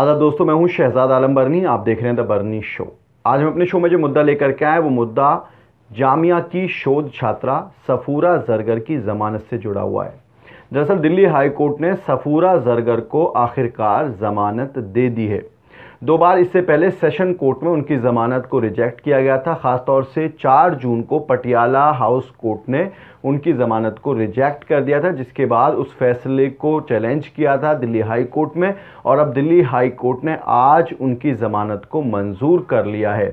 आदाब दोस्तों मैं हूं शहजाद आलम बर्नी आप देख रहे हैं द बर्नी शो आज हम अपने शो में जो मुद्दा लेकर के आए वो मुद्दा जामिया की शोध छात्रा सफूरा जरगर की ज़मानत से जुड़ा हुआ है दरअसल दिल्ली हाई कोर्ट ने सफूरा जरगर को आखिरकार ज़मानत दे दी है दो बार इससे पहले सेशन कोर्ट में उनकी ज़मानत को रिजेक्ट किया गया था ख़ासतौर से 4 जून को पटियाला हाउस कोर्ट ने उनकी ज़मानत को रिजेक्ट कर दिया था जिसके बाद उस फैसले को चैलेंज किया था दिल्ली हाई कोर्ट में और अब दिल्ली हाई कोर्ट ने आज उनकी ज़मानत को मंजूर कर लिया है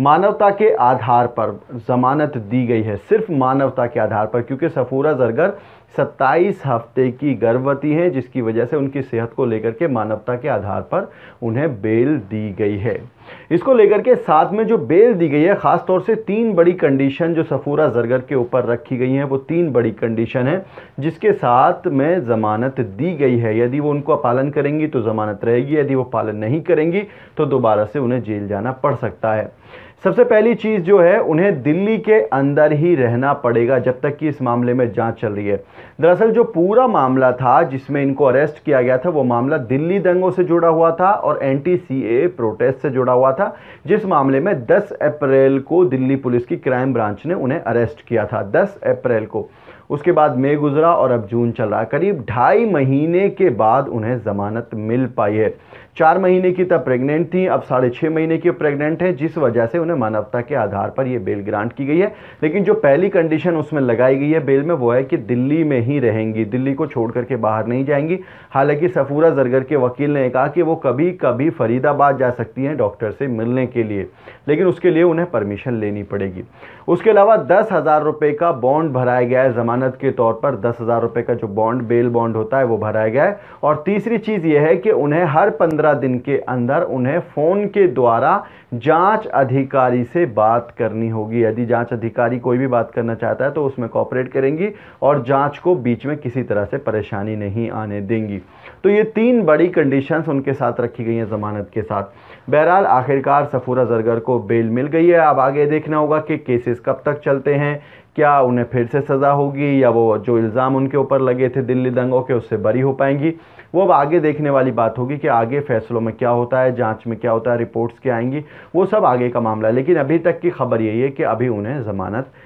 मानवता के आधार पर जमानत दी गई है सिर्फ मानवता के आधार पर क्योंकि सफूरा जरगर 27 हफ्ते की गर्भवती है जिसकी वजह से उनकी सेहत को लेकर के मानवता के आधार पर उन्हें बेल दी गई है इसको लेकर के साथ में जो बेल दी गई है ख़ासतौर से तीन बड़ी कंडीशन जो सफूरा जरगर के ऊपर रखी गई हैं वो तीन बड़ी कंडीशन है जिसके साथ में ज़मानत दी गई है यदि वो उनको पालन करेंगी तो ज़मानत रहेगी यदि वो पालन नहीं करेंगी तो दोबारा से उन्हें जेल जाना पड़ सकता है सबसे पहली चीज़ जो है उन्हें दिल्ली के अंदर ही रहना पड़ेगा जब तक कि इस मामले में जांच चल रही है दरअसल जो पूरा मामला था जिसमें इनको अरेस्ट किया गया था वो मामला दिल्ली दंगों से जुड़ा हुआ था और एंटी सी प्रोटेस्ट से जुड़ा हुआ था जिस मामले में 10 अप्रैल को दिल्ली पुलिस की क्राइम ब्रांच ने उन्हें अरेस्ट किया था दस अप्रैल को उसके बाद मई गुजरा और अब जून चल रहा करीब ढाई महीने के बाद उन्हें ज़मानत मिल पाई है चार महीने की तब प्रेग्नेंट थी अब साढ़े छः महीने की प्रेग्नेंट है जिस वजह से उन्हें मानवता के आधार पर यह बेल ग्रांट की गई है लेकिन जो पहली कंडीशन उसमें लगाई गई है बेल में वो है कि दिल्ली में ही रहेंगी दिल्ली को छोड़ करके बाहर नहीं जाएंगी हालांकि सफूरा जरगर के वकील ने कहा कि वो कभी कभी फरीदाबाद जा सकती हैं डॉक्टर से मिलने के लिए लेकिन उसके लिए उन्हें परमिशन लेनी पड़ेगी उसके अलावा दस हज़ार रुपये का बॉन्ड भराया गया है जमानत के तौर पर दस हज़ार रुपये का जो बॉन्ड बेल बॉन्ड होता है वो भराया गया है और तीसरी चीज़ ये है कि उन्हें हर पंद्रह दिन के अंदर उन्हें फ़ोन के द्वारा जांच अधिकारी से बात करनी होगी यदि जांच अधिकारी कोई भी बात करना चाहता है तो उसमें कॉपरेट करेंगी और जांच को बीच में किसी तरह से परेशानी नहीं आने देंगी तो ये तीन बड़ी कंडीशंस उनके साथ रखी गई हैं ज़मानत के साथ बहरहाल आखिरकार सफूरा जरगर को बेल मिल गई है अब आगे देखना होगा कि केसेस कब तक चलते हैं क्या उन्हें फिर से सज़ा होगी या वो जो इल्ज़ाम उनके ऊपर लगे थे दिल्ली दंगों के उससे बरी हो पाएंगी वो अब आगे देखने वाली बात होगी कि आगे फैसलों में क्या होता है जांच में क्या होता है रिपोर्ट्स क्या आएंगी वो सब आगे का मामला है लेकिन अभी तक की खबर यही है कि अभी उन्हें ज़मानत